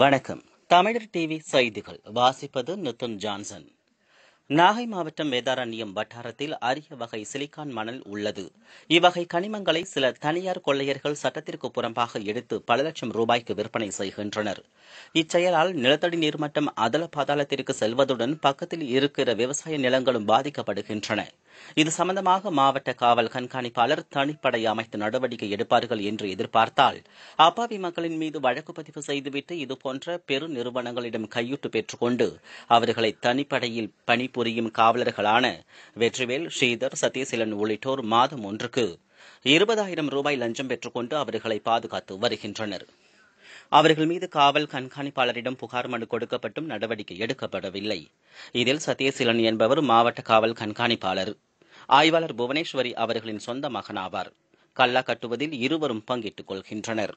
வணக்கம் தமிழர் டிவி செய்திகள் வாசிப்பது நிதின் ஜான்சன் நாகை மாவட்டம் வேதாரண்யம் வட்டாரத்தில் அரிய வகை சிலிக்கான் மணல் உள்ளது இவ்வகை கனிமங்களை சில தனியார் கொள்ளையர்கள் சட்டத்திற்கு புறம்பாக எடுத்து பல லட்சம் ரூபாய்க்கு விற்பனை செய்கின்றனர் இச்செயலால் நிலத்தடி நீர்மட்டம் அதல பாதாளத்திற்கு செல்வதுடன் பக்கத்தில் இருக்கிற விவசாய நிலங்களும் பாதிக்கப்படுகின்றன இது சம்பந்தமாக மாவட்ட காவல் கண்காணிப்பாளர் தனிப்படை அமைத்து நடவடிக்கை எடுப்பார்கள் என்று எதிர்பார்த்தால் அப்பாவி மக்களின் மீது வழக்கு பதிவு செய்துவிட்டு இதுபோன்ற பெரு நிறுவனங்களிடம் கையூட்டு பெற்றுக்கொண்டு அவர்களை தனிப்படையில் பணிபுரியும் காவலர்களான வெற்றிவேல் ஸ்ரீதர் சதீசிலன் உள்ளிட்டோர் மாதம் ஒன்றுக்கு இருபதாயிரம் ரூபாய் லஞ்சம் பெற்றுக்கொண்டு அவர்களை பாதுகாத்து வருகின்றனர் அவர்கள் மீது காவல் கண்காணிப்பாளரிடம் புகார் மனு கொடுக்கப்பட்டும் நடவடிக்கை எடுக்கப்படவில்லை இதில் சத்யசீலன் என்பவர் மாவட்ட காவல் கண்காணிப்பாளர் ஆய்வாளர் புவனேஸ்வரி அவர்களின் சொந்த மகனாவார் கல்லா கட்டுவதில் இருவரும் பங்கிட்டுக் கொள்கின்றனர்